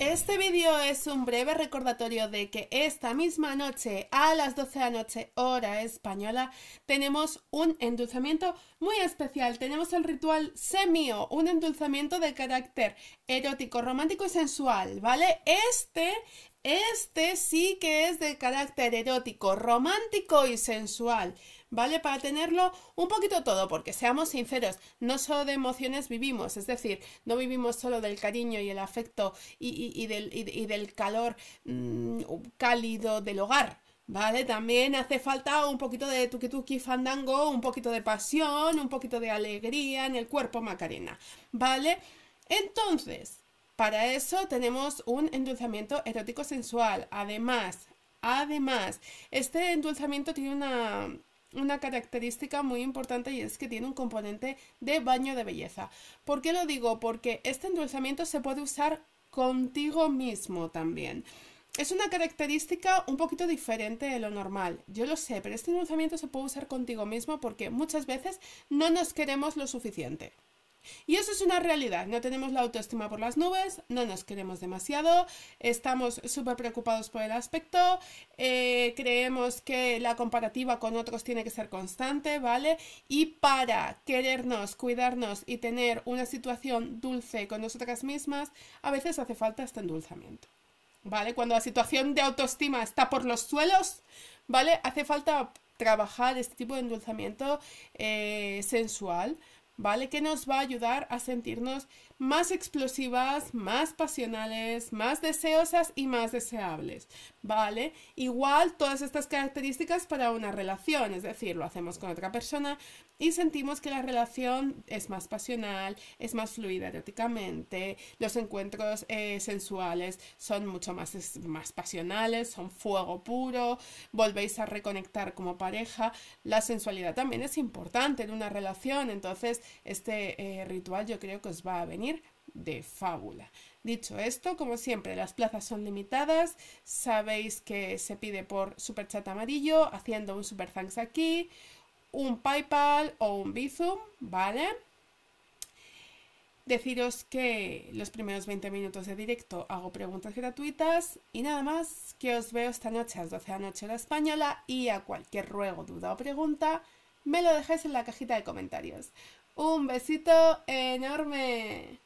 Este vídeo es un breve recordatorio de que esta misma noche, a las 12 de la noche, hora española, tenemos un endulzamiento muy especial. Tenemos el ritual semio, un endulzamiento de carácter erótico, romántico y sensual, ¿vale? Este este sí que es de carácter erótico, romántico y sensual, ¿vale? Para tenerlo un poquito todo, porque seamos sinceros, no solo de emociones vivimos, es decir, no vivimos solo del cariño y el afecto y, del, del, calor mm, cálido del hogar, ¿Vale? También hace falta un poquito de tuki fandango, un poquito de pasión, un poquito de alegría en el cuerpo Macarena. ¿Vale? Entonces, para eso tenemos un endulzamiento erótico sensual. Además, además, este endulzamiento tiene una, una característica muy importante y es que tiene un componente de baño de belleza. ¿Por qué lo digo? Porque este endulzamiento se puede usar contigo mismo también. Es una característica un poquito diferente de lo normal, yo lo sé, pero este endulzamiento se puede usar contigo mismo porque muchas veces no nos queremos lo suficiente. Y eso es una realidad, no tenemos la autoestima por las nubes, no nos queremos demasiado, estamos súper preocupados por el aspecto, eh, creemos que la comparativa con otros tiene que ser constante, ¿vale? Y para querernos, cuidarnos y tener una situación dulce con nosotras mismas, a veces hace falta este endulzamiento, ¿vale? Cuando la situación de autoestima está por los suelos, ¿vale? Hace falta trabajar este tipo de endulzamiento eh, sensual ¿vale? Que nos va a ayudar a sentirnos más explosivas, más pasionales, más deseosas y más deseables, ¿vale? Igual todas estas características para una relación, es decir, lo hacemos con otra persona y sentimos que la relación es más pasional, es más fluida eróticamente, los encuentros eh, sensuales son mucho más, más pasionales, son fuego puro, volvéis a reconectar como pareja, la sensualidad también es importante en una relación, entonces este eh, ritual yo creo que os va a venir de fábula. Dicho esto, como siempre, las plazas son limitadas. Sabéis que se pide por super chat amarillo, haciendo un super thanks aquí, un PayPal o un Bizum, ¿vale? Deciros que los primeros 20 minutos de directo hago preguntas gratuitas y nada más que os veo esta noche a las 12 de la noche la española y a cualquier ruego, duda o pregunta me lo dejáis en la cajita de comentarios. Un besito enorme.